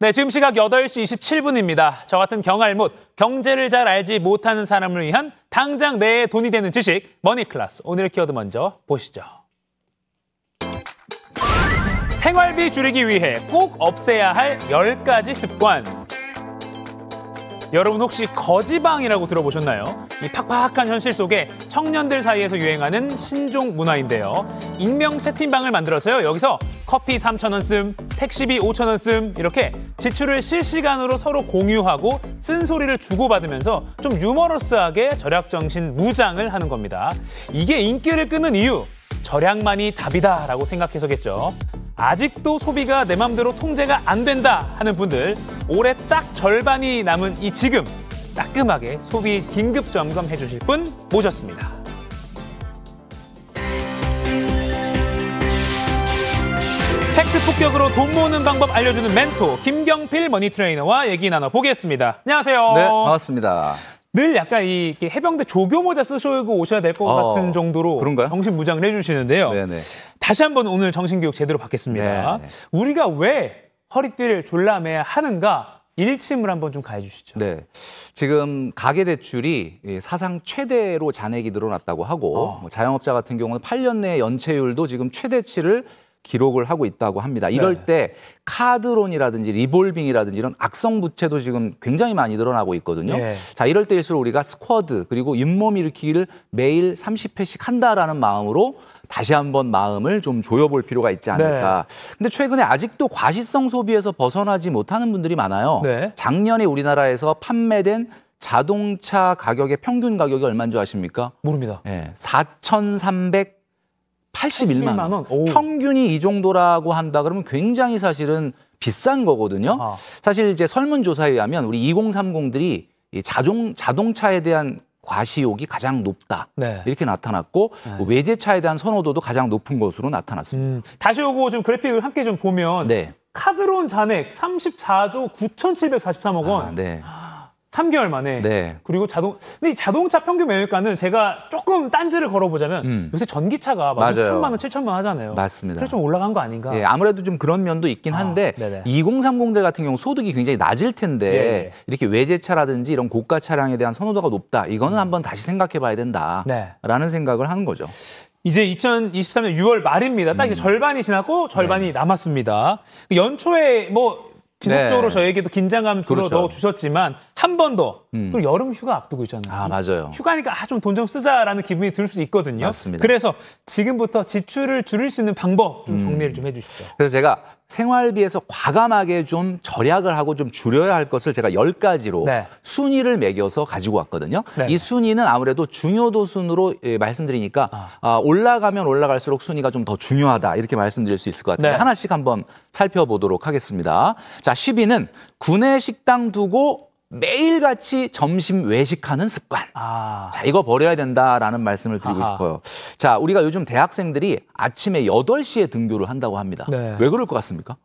네, 지금 시각 8시 27분입니다. 저 같은 경알못, 경제를 잘 알지 못하는 사람을 위한 당장 내 돈이 되는 지식, 머니 클래스. 오늘의 키워드 먼저 보시죠. 생활비 줄이기 위해 꼭 없애야 할 10가지 습관. 여러분 혹시 거지방이라고 들어보셨나요? 이 팍팍한 현실 속에 청년들 사이에서 유행하는 신종 문화인데요. 익명 채팅방을 만들어서요. 여기서 커피 3,000원 씀, 택시비 5,000원 씀 이렇게 지출을 실시간으로 서로 공유하고 쓴소리를 주고받으면서 좀 유머러스하게 절약정신 무장을 하는 겁니다. 이게 인기를 끄는 이유 절약만이 답이다라고 생각해서겠죠. 아직도 소비가 내 맘대로 통제가 안 된다 하는 분들 올해 딱 절반이 남은 이 지금 따끔하게 소비 긴급 점검해 주실 분 모셨습니다. 팩트 폭격으로 돈 모으는 방법 알려주는 멘토 김경필 머니 트레이너와 얘기 나눠보겠습니다. 안녕하세요. 네, 반갑습니다. 늘 약간 이 해병대 조교 모자 쓰시고 오셔야 될것 어, 같은 정도로 그런가요? 정신 무장을 해주시는데요. 네네. 다시 한번 오늘 정신교육 제대로 받겠습니다. 네. 네. 우리가 왜 허리띠를 졸라매야 하는가 일침을 한번 좀 가해 주시죠. 네. 지금 가계 대출이 예, 사상 최대로 잔액이 늘어났다고 하고 어. 뭐 자영업자 같은 경우는 8년 내 연체율도 지금 최대치를 기록을 하고 있다고 합니다. 이럴 네. 때 카드론이라든지 리볼빙이라든지 이런 악성 부채도 지금 굉장히 많이 늘어나고 있거든요. 네. 자, 이럴 때일수록 우리가 스쿼드 그리고 잇몸 일으키기를 매일 30회씩 한다라는 마음으로 다시 한번 마음을 좀 조여볼 필요가 있지 않을까. 네. 근데 최근에 아직도 과시성 소비에서 벗어나지 못하는 분들이 많아요. 네. 작년에 우리나라에서 판매된 자동차 가격의 평균 가격이 얼마인 줄 아십니까? 모릅니다. 예, 4,300 81만, 81만 원. 오. 평균이 이 정도라고 한다 그러면 굉장히 사실은 비싼 거거든요. 아. 사실 이제 설문조사에 의하면 우리 2030들이 이 자동, 자동차에 대한 과시욕이 가장 높다 네. 이렇게 나타났고 네. 그 외제차에 대한 선호도도 가장 높은 것으로 나타났습니다. 음, 다시 요거 좀 그래픽을 함께 좀 보면 네. 카드론 잔액 34조 9,743억 원. 아, 네. 3개월 만에. 네. 그리고 자동 근데 자동차 평균 매물가는 제가 조금 딴지를 걸어보자면 음. 요새 전기차가 막 6천만 원, 7천만 원 하잖아요. 맞습니다. 그래서 좀 올라간 거 아닌가? 예, 아무래도 좀 그런 면도 있긴 아, 한데 네네. 2030대 같은 경우 소득이 굉장히 낮을 텐데 예. 예. 이렇게 외제차라든지 이런 고가 차량에 대한 선호도가 높다. 이거는 음. 한번 다시 생각해 봐야 된다라는 네. 생각을 하는 거죠. 이제 2023년 6월 말입니다. 딱 음. 이제 절반이 지났고 절반이 네. 남았습니다. 연초에 뭐 지속적으로 네. 저에게도 긴장감 불 그렇죠. 넣어 주셨지만 한번 더. 음. 그리고 여름 휴가 앞두고 있잖아요. 아, 맞아요. 휴가니까 아, 좀돈 좀 쓰자라는 기분이 들 수 있거든요. 맞습니다. 그래서 지금부터 지출을 줄일 수 있는 방법 좀 음. 정리를 좀 해 주시죠. 그래서 제가 생활비에서 과감하게 좀 절약을 하고 좀 줄여야 할 것을 제가 열가지로 네. 순위를 매겨서 가지고 왔거든요. 네. 이 순위는 아무래도 중요도 순으로 예, 말씀드리니까 아. 아, 올라가면 올라갈수록 순위가 좀 더 중요하다 이렇게 말씀드릴 수 있을 것 같은데 네. 하나씩 한번 살펴보도록 하겠습니다. 자, 10위는 구내 식당 두고 매일같이 점심 외식하는 습관. 아. 자, 이거 버려야 된다라는 말씀을 드리고 아하. 싶어요. 자, 우리가 요즘 대학생들이 아침에 여덟 시에 등교를 한다고 합니다. 네. 왜 그럴 것 같습니까?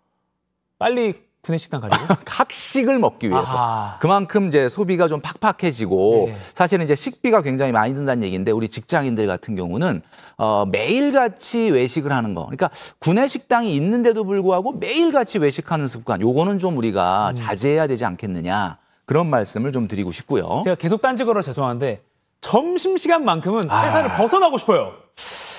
빨리 구내식당 가려고? 학식을 먹기 위해서. 아하. 그만큼 이제 소비가 좀 팍팍해지고 네. 예. 사실은 이제 식비가 굉장히 많이 든다는 얘기인데 우리 직장인들 같은 경우는 어, 매일같이 외식을 하는 거. 그러니까 구내식당이 있는데도 불구하고 매일같이 외식하는 습관. 요거는 좀 우리가 음. 자제해야 되지 않겠느냐. 그런 말씀을 좀 드리고 싶고요. 제가 계속 딴지거려 죄송한데 점심시간만큼은 아. 회사를 아... 벗어나고 싶어요.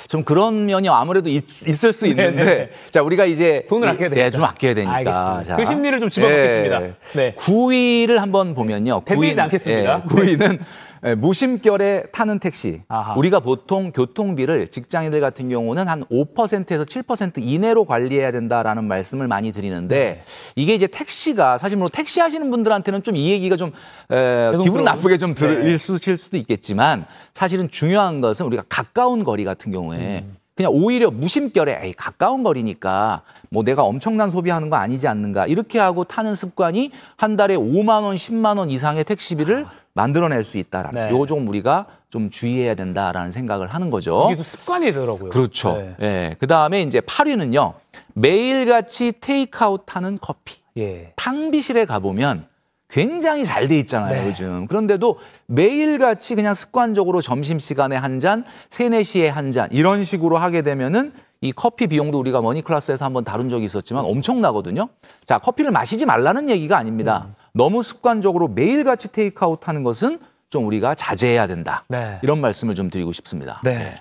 좀 그런 면이 아무래도 있, 을수 네, 네. 있는데 네네. 자 우리가 이제 돈을 아껴야 예, 되니까 네, 좀 아껴야 되니까 자, 그 심리를 좀 집어넣겠습니다. 예. 네. 네. 9위를 한번 보면요. 9위, 않겠습니다. 예, 네, 9위는 예, 무심결에 타는 택시. 아하. 우리가 보통 교통비를 직장인들 같은 경우는 한 5%에서 7% 이내로 관리해야 된다라는 말씀을 많이 드리는데 네. 이게 이제 택시가 사실 물 뭐 택시 하시는 분들한테는 좀 이 얘기가 좀 에, 기분 나쁘게 좀 들릴 네. 수, 실 수도 있겠지만 사실은 중요한 것은 우리가 가까운 거리 같은 경우에 음. 그냥 오히려 무심결에 에이, 가까운 거리니까 뭐 내가 엄청난 소비하는 거 아니지 않는가 이렇게 하고 타는 습관이 한 달에 5만 원, 10만 원 이상의 택시비를 아. 만들어낼 수 있다라는 네. 요좀 우리가 좀 주의해야 된다라는 생각을 하는 거죠. 이게 또 습관이더라고요. 그렇죠. 네. 예. 그 다음에 이제 8위는요. 매일같이 테이크아웃하는 커피. 예. 탕비실에 가보면 굉장히 잘 돼 있잖아요, 네. 요즘. 그런데도 매일같이 그냥 습관적으로 점심시간에 한 잔, 세네시에한 잔, 이런 식으로 하게 되면은 이 커피 비용도 우리가 머니 클래스에서 한번 다룬 적이 있었지만 그렇죠. 엄청나거든요. 자, 커피를 마시지 말라는 얘기가 아닙니다. 음. 너무 습관적으로 매일같이 테이크아웃 하는 것은 좀 우리가 자제해야 된다. 네. 이런 말씀을 좀 드리고 싶습니다. 네. 네.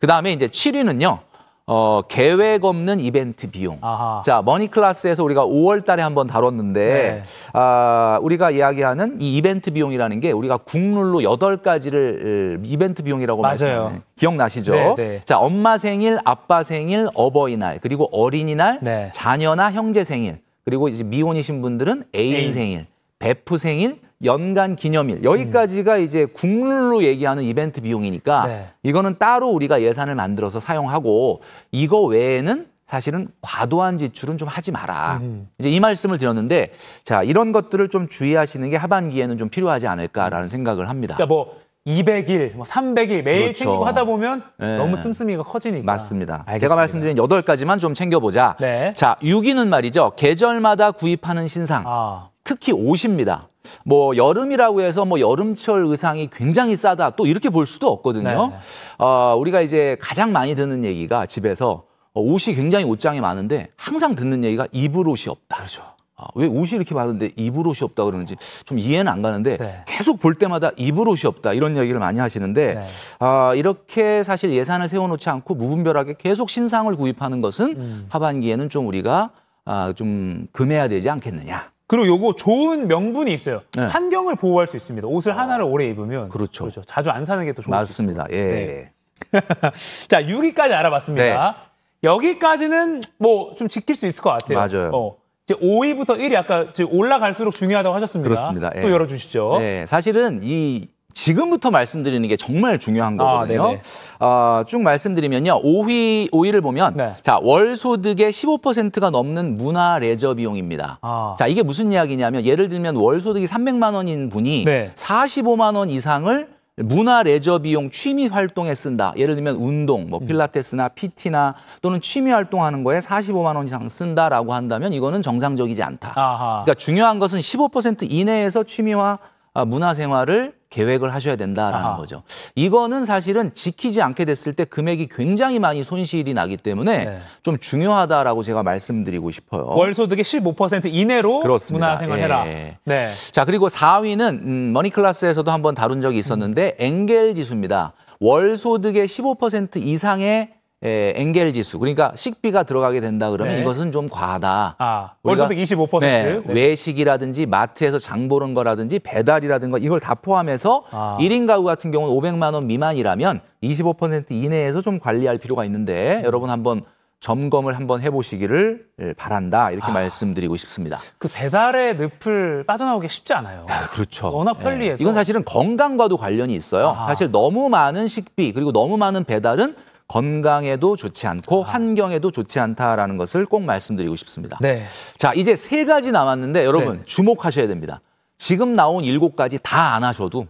그 다음에 이제 7위는요. 어, 계획 없는 이벤트 비용. 아하. 자, 머니 클라스에서 우리가 5월 달에 한번 다뤘는데, 네. 아, 우리가 이야기하는 이 이벤트 비용이라는 게 우리가 국룰로 8가지를 음, 이벤트 비용이라고 말했잖요 기억나시죠? 네, 네. 자, 엄마 생일, 아빠 생일, 어버이날, 그리고 어린이날, 네. 자녀나 형제 생일, 그리고 이제 미혼이신 분들은 애인, 애인. 생일. 배프 생일, 연간 기념일 여기까지가 이제 국룰로 얘기하는 이벤트 비용이니까 네. 이거는 따로 우리가 예산을 만들어서 사용하고 이거 외에는 사실은 과도한 지출은 좀 하지 마라. 음. 이제 이 말씀을 드렸는데 자 이런 것들을 좀 주의하시는 게 하반기에는 좀 필요하지 않을까라는 생각을 합니다. 그러니까 뭐 200일, 뭐 300일 매일 그렇죠. 챙기고 하다 보면 네. 너무 씀씀이가 커지니까. 맞습니다. 알겠습니다. 제가 말씀드린 8 가지만 좀 챙겨보자. 네. 자, 6위는 말이죠. 계절마다 구입하는 신상. 아. 특히 옷입니다. 뭐 여름이라고 해서 뭐 여름철 의상이 굉장히 싸다 또 이렇게 볼 수도 없거든요. 네. 어, 우리가 이제 가장 많이 듣는 얘기가 집에서 어, 옷이 굉장히 옷장이 많은데 항상 듣는 얘기가 입을 옷이 없다. 그렇죠. 아, 왜 옷이 이렇게 많은데 입을 옷이 없다 그러는지 좀 이해는 안 가는데 네. 계속 볼 때마다 입을 옷이 없다 이런 얘기를 많이 하시는데 네. 아, 이렇게 사실 예산을 세워놓지 않고 무분별하게 계속 신상을 구입하는 것은 음. 하반기에는 좀 우리가 아, 좀 금해야 되지 않겠느냐 그리고 요거 좋은 명분이 있어요. 네. 환경을 보호할 수 있습니다. 옷을 하나를 오래 입으면 그렇죠. 그렇죠. 자주 안 사는 게 또 좋은 맞습니다. 예. 네. 예. 자, 6위까지 알아봤습니다. 네. 여기까지는 뭐 좀 지킬 수 있을 것 같아요. 맞아요. 어. 이제 5위부터 1위 아까 올라갈수록 중요하다고 하셨습니다. 그렇습니다. 예. 또 열어주시죠. 네, 사실은 이 지금부터 말씀드리는 게 정말 중요한 아, 거거든요. 아, 어, 쭉 말씀드리면요. 5위 5위를 보면 네. 자, 월 소득의 15%가 넘는 문화 레저 비용입니다. 아. 자, 이게 무슨 이야기냐면 예를 들면 월 소득이 300만 원인 분이 네. 45만 원 이상을 문화 레저 비용 취미 활동에 쓴다. 예를 들면 운동, 뭐 음. 필라테스나 PT나 또는 취미 활동하는 거에 45만 원 이상 쓴다라고 한다면 이거는 정상적이지 않다. 아하. 그러니까 중요한 것은 15% 이내에서 취미와 아, 문화 생활을 계획을 하셔야 된다라는 아하. 거죠. 이거는 사실은 지키지 않게 됐을 때 금액이 굉장히 많이 손실이 나기 때문에 네. 좀 중요하다라고 제가 말씀드리고 싶어요. 월 소득의 15% 이내로 그렇습니다. 문화생활해라. 예, 예. 네. 자 그리고 4위는 음, 머니클래스에서도 한번 다룬 적이 있었는데 음. 엥겔 지수입니다. 월 소득의 15% 이상의 에, 예, 엥겔 지수 그러니까 식비가 들어가게 된다 그러면 네. 이것은 좀 과하다. 아, 월소득 25%. 네, 외식이라든지 마트에서 장 보는 거라든지 배달이라든가 이걸 다 포함해서 아. 1인 가구 같은 경우는 500만 원 미만이라면 25% 이내에서 좀 관리할 필요가 있는데 음. 여러분 한번 점검을 한번 해보시기를 바란다 이렇게 아, 말씀드리고 싶습니다. 그 배달의 늪을 빠져나오기 쉽지 않아요. 아, 그렇죠. 워낙 예. 편리해서 네. 이건 사실은 건강과도 관련이 있어요. 아. 사실 너무 많은 식비 그리고 너무 많은 배달은 건강에도 좋지 않고 아. 환경에도 좋지 않다라는 것을 꼭 말씀드리고 싶습니다. 네. 자, 이제 세 가지 남았는데 여러분 네. 주목하셔야 됩니다. 지금 나온 일곱 가지 다 안 하셔도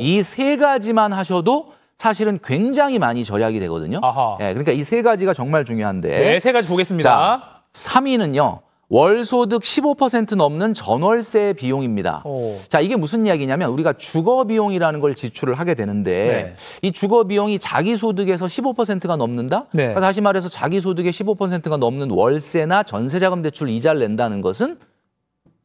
이 세 가지만 하셔도 사실은 굉장히 많이 절약이 되거든요. 아하. 네, 그러니까 이 세 가지가 정말 중요한데. 네, 세 가지 보겠습니다. 자, 3위는요. 월 소득 15% 넘는 전월세 비용입니다. 오. 자, 이게 무슨 이야기냐면 우리가 주거 비용이라는 걸 지출을 하게 되는데 네. 이 주거 비용이 자기 소득에서 15%가 넘는다? 네. 그러니까 다시 말해서 자기 소득의 15%가 넘는 월세나 전세자금 대출 이자를 낸다는 것은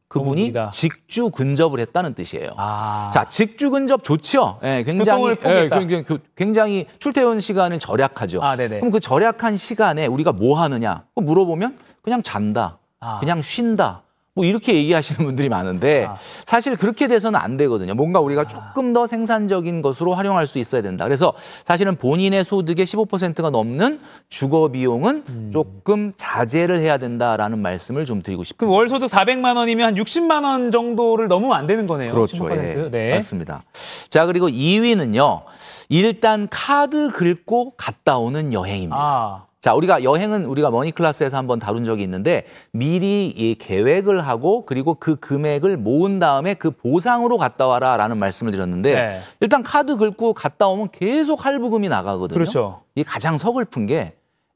그분이 직주 근접을 했다는 뜻이에요. 아. 자, 직주 근접 좋죠. 예, 네, 굉장히 예, 굉장히, 굉장히 출퇴근 시간을 절약하죠. 아, 그럼 그 절약한 시간에 우리가 뭐 하느냐? 물어보면 그냥 잔다. 아. 그냥 쉰다. 뭐 이렇게 얘기하시는 분들이 많은데 아. 사실 그렇게 돼서는 안 되거든요. 뭔가 우리가 아. 조금 더 생산적인 것으로 활용할 수 있어야 된다. 그래서 사실은 본인의 소득의 15%가 넘는 주거 비용은 음. 조금 자제를 해야 된다라는 말씀을 좀 드리고 싶습니다. 월 소득 400만 원이면 한 60만 원 정도를 넘으면 안 되는 거네요. 그렇죠. 15%. 예. 네. 맞습니다. 자, 그리고 2위는요. 일단 카드 긁고 갔다 오는 여행입니다. 아. 자, 우리가 여행은 우리가 머니 클래스에서 한번 다룬 적이 있는데 미리 이 계획을 하고 그리고 그 금액을 모은 다음에 그 보상으로 갔다 와라라는 말씀을 드렸는데 네. 일단 카드 긁고 갔다 오면 계속 할부금이 나가거든요. 그렇죠. 이게 가장 서글픈 게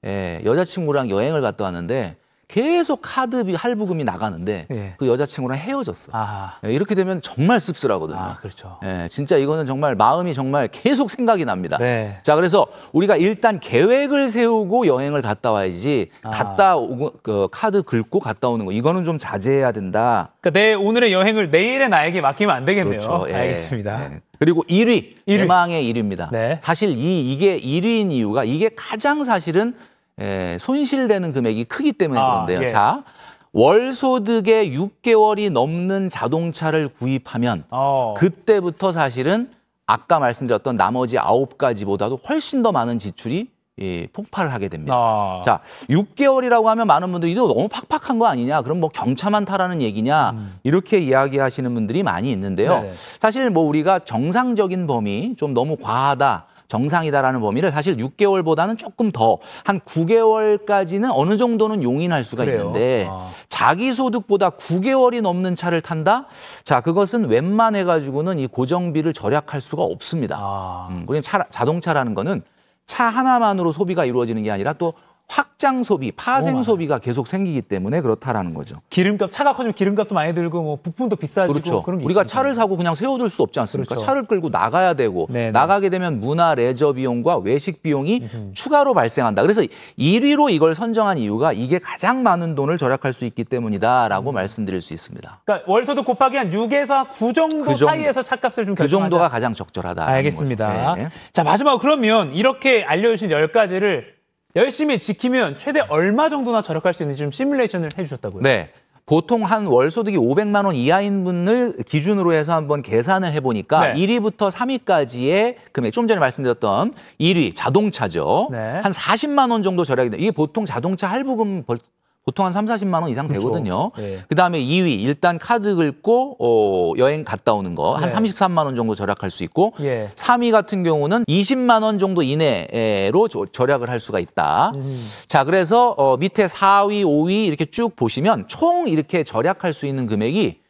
예, 여자친구랑 여행을 갔다 왔는데 계속 카드 비 할부금이 나가는데 예. 그 여자친구랑 헤어졌어. 아. 예, 이렇게 되면 정말 씁쓸하거든요. 아, 그렇죠. 예, 진짜 이거는 정말 마음이 정말 계속 생각이 납니다. 네. 자, 그래서 우리가 일단 계획을 세우고 여행을 갔다 와야지 아. 갔다 오고 그 카드 긁고 갔다 오는 거 이거는 좀 자제해야 된다. 그러니까 내 오늘의 여행을 내일의 나에게 맡기면 안 되겠네요. 그렇죠. 예. 알겠습니다. 예. 그리고 1위, 1위. 대망의 1위입니다. 네. 사실 이 이게 1위인 이유가 이게 가장 사실은 예, 손실되는 금액이 크기 때문에 아, 그런데요. 예. 자, 월 소득의 6개월이 넘는 자동차를 구입하면 어. 그때부터 사실은 아까 말씀드렸던 나머지 9가지보다도 훨씬 더 많은 지출이 예, 폭발을 하게 됩니다. 아. 자, 6개월이라고 하면 많은 분들이 이거 너무 팍팍한 거 아니냐? 그럼 뭐 경차만 타라는 얘기냐? 음. 이렇게 이야기하시는 분들이 많이 있는데요. 네네. 사실 뭐 우리가 정상적인 범위 좀 너무 과하다. 정상이다라는 범위를 사실 6개월보다는 조금 더 한 9개월까지는 어느 정도는 용인할 수가 그래요? 있는데 아. 자기 소득보다 9개월이 넘는 차를 탄다? 자 그것은 웬만해 가지고는 이 고정비를 절약할 수가 없습니다. 아. 음, 그냥 차, 자동차라는 거는 차 하나만으로 소비가 이루어지는 게 아니라 또 확장 소비, 파생 소비가 계속 생기기 때문에 그렇다라는 거죠. 기름값 차가 커지면 기름값도 많이 들고 뭐 부품도 비싸지고 그렇죠. 그런 게 우리가 있으니까. 차를 사고 그냥 세워둘 수 없지 않습니까? 그렇죠. 차를 끌고 나가야 되고 네네. 네. 나가게 되면 문화 레저 비용과 외식 비용이 음흠. 추가로 발생한다. 그래서 1위로 이걸 선정한 이유가 이게 가장 많은 돈을 절약할 수 있기 때문이다라고 음. 말씀드릴 수 있습니다. 그러니까 월소득 곱하기 한 6에서 9 정도, 그 정도 사이에서 차값을 좀결그 정도가 가장 적절하다. 알겠습니다. 네. 자 마지막으로 그러면 이렇게 알려주신 10가지를 열심히 지키면 최대 얼마 정도나 절약할 수 있는지 좀 시뮬레이션을 해주셨다고요? 네. 보통 한 월 소득이 500만 원 이하인 분을 기준으로 해서 한번 계산을 해보니까 네. 1위부터 3위까지의 금액, 좀 전에 말씀드렸던 1위 자동차죠. 네. 한 40만 원 정도 절약이 돼. 이게 보통 자동차 할부금 벌, 보통 한 3, 40만 원 이상 그렇죠. 되거든요. 네. 그다음에 2위 일단 카드 긁고 어, 여행 갔다 오는 거한 네. 33만 원 정도 절약할 수 있고 예. 3위 같은 경우는 20만 원 정도 이내로 절약을 할 수가 있다. 음. 자, 그래서 어, 밑에 4위, 5위 이렇게 쭉 보시면 총 이렇게 절약할 수 있는 금액이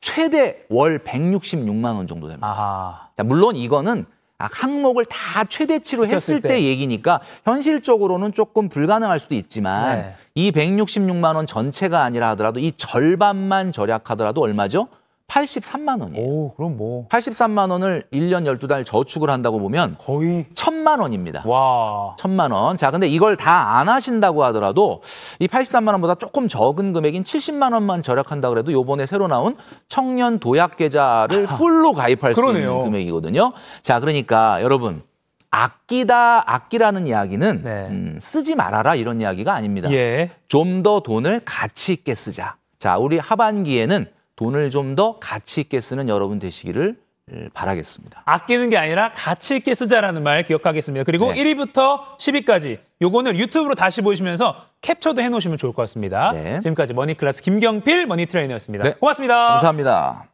최대 월 166만 원 정도 됩니다. 아하. 자, 물론 이거는 아, 항목을 다 최대치로 했을 때. 때. 얘기니까 현실적으로는 조금 불가능할 수도 있지만 네. 이 166만 원 전체가 아니라 하더라도 이 절반만 절약하더라도 얼마죠? 83만 원이에요. 오, 그럼 뭐 83만 원을 1년 12달 저축을 한다고 보면 거의 1 0 0 0만 원입니다. 와. 0만 원. 자, 근데 이걸 다 안 하신다고 하더라도 이 83만 원보다 조금 적은 금액인 70만 원만 절약한다 그래도 요번에 새로 나온 청년 도약 계좌를 아, 풀로 가입할 그러네요. 수 있는 금액이거든요. 자, 그러니까 여러분 아끼다 아끼라는 이야기는 네. 음, 쓰지 말아라 이런 이야기가 아닙니다. 예. 좀더 돈을 가치 있게 쓰자. 자, 우리 하반기에는 돈을 좀 더 가치 있게 쓰는 여러분 되시기를 예, 바라겠습니다. 아끼는 게 아니라 가치 있게 쓰자라는 말 기억하겠습니다. 그리고 네. 1위부터 10위까지 요거는 유튜브로 다시 보시면서 캡처도 해놓으시면 좋을 것 같습니다. 네. 지금까지 머니클래스 김경필 머니트레이너였습니다. 네. 고맙습니다. 감사합니다.